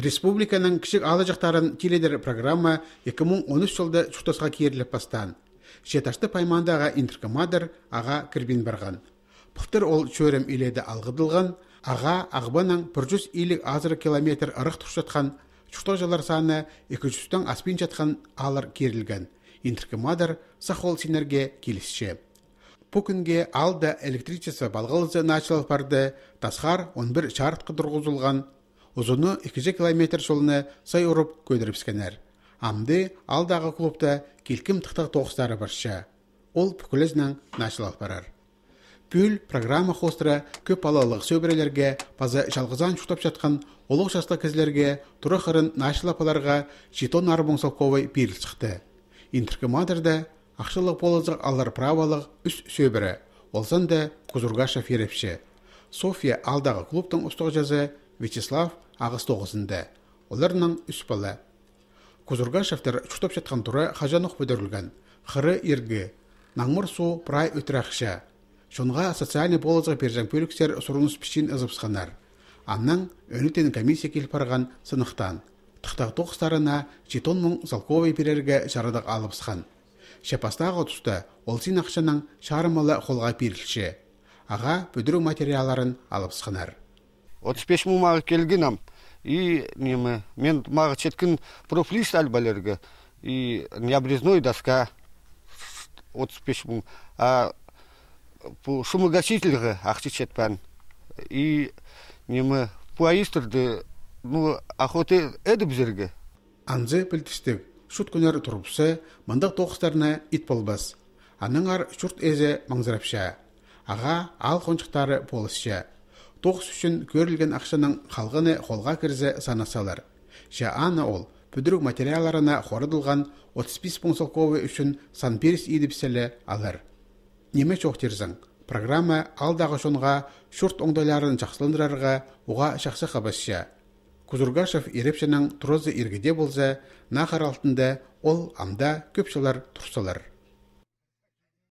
Республиканың кішік алы жақтарын теледер программа 2013 жылды чухтасқа керіліп бастан. Шеташты паймандаға интеркомадыр аға кірбен барған. Пұқтыр ол чөрім иледі алғыдылған, аға ағбаның 150 азыр километр ырық тұқшатқан, жылар саны 200-тан аспен жатқан алыр керілген. Интеркомадыр сақол синерге келісші. ал алда электричество балғылызы началып барды, тасқар 11 шарт тұрғызылған, ұзыны 200 километр жолыны сай ұрып көдіріпскенер. Амды алдағы клубта келкім тұқтық тоқыстары баршы. Ол пүкілізнің нашылал барар. Пүл программа хостыра көп алалық сөбірелерге, база жалғызан шұтап жатқан олық жасты кізлерге, тұры қырын апаларға жетон арбың салковай беріл шықты. ақшылық болызық алар правалық үс сөбірі, олсан да құзырға София алдағы клубтың ұстық жазы Вячеслав агыс 9 Оларның 3 бала. Кузургашевтер чутып жаткан тура хажанух бөдөрүлгөн. Хыры ирги, наңмыр су прай өтрәхша. Шунга социальный болызы биржан бөліктер сұрыныс пішін ызыпсқанар. Аннан өнітен комиссия келіп барған сынықтан. Тұқтақ тоқстарына жетон мұң залковый берерге жарадық алып сқан. Шапастағы ол син ақшаның шарымылы қолға берілші. Аға бүдіру материаларын алып отыз беш мыңмаға ам и неме мен мага четкин профлист альбалерге и необрезной доска отыз бес мың а шумогасительге акча четпән и неме пуаистрды ну охоты эдип жерге анже білтістік, шут күнәр турупсы мындак токустарына ит болбас ар чурт эзе маңзырапша аға ал кончуктары болысша тоқс үшін көрілген ақшаның қалғыны қолға кірзі санасалар. Жаана ол бүдірік материаларына қорыдылған 35 пунсалковы үшін санперс идіпселі алар. Неме терзің. Программа алдағы шонға шұрт оңдайларын жақсылындырарға оға жақсы қабасша. Кузургашев ерепшінің тұрозы ергіде болса, нақар алтында ол амда көпшілер тұрсалар.